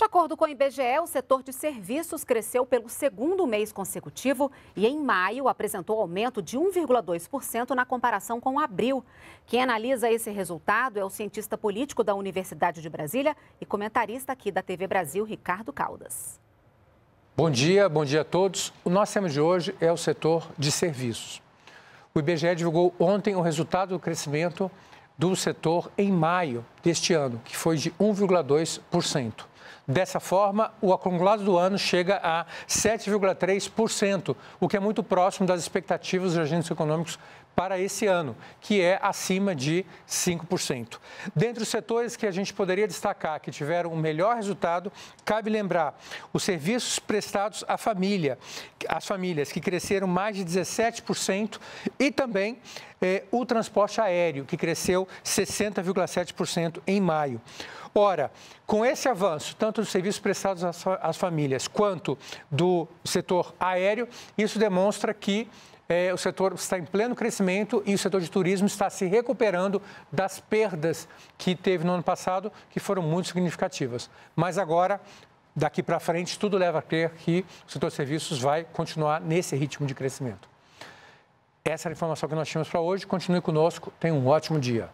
De acordo com o IBGE, o setor de serviços cresceu pelo segundo mês consecutivo e em maio apresentou aumento de 1,2% na comparação com abril. Quem analisa esse resultado é o cientista político da Universidade de Brasília e comentarista aqui da TV Brasil, Ricardo Caldas. Bom dia, bom dia a todos. O nosso tema de hoje é o setor de serviços. O IBGE divulgou ontem o resultado do crescimento do setor em maio deste ano, que foi de 1,2%. Dessa forma, o acumulado do ano chega a 7,3%, o que é muito próximo das expectativas dos agentes econômicos para esse ano, que é acima de 5%. Dentre os setores que a gente poderia destacar que tiveram o um melhor resultado, cabe lembrar os serviços prestados à família, às famílias, que cresceram mais de 17%, e também eh, o transporte aéreo, que cresceu 60,7% em maio. Ora, com esse avanço, tanto dos serviços prestados às, às famílias quanto do setor aéreo, isso demonstra que é, o setor está em pleno crescimento e o setor de turismo está se recuperando das perdas que teve no ano passado, que foram muito significativas. Mas agora, daqui para frente, tudo leva a crer que o setor de serviços vai continuar nesse ritmo de crescimento. Essa é a informação que nós tínhamos para hoje. Continue conosco, tenha um ótimo dia.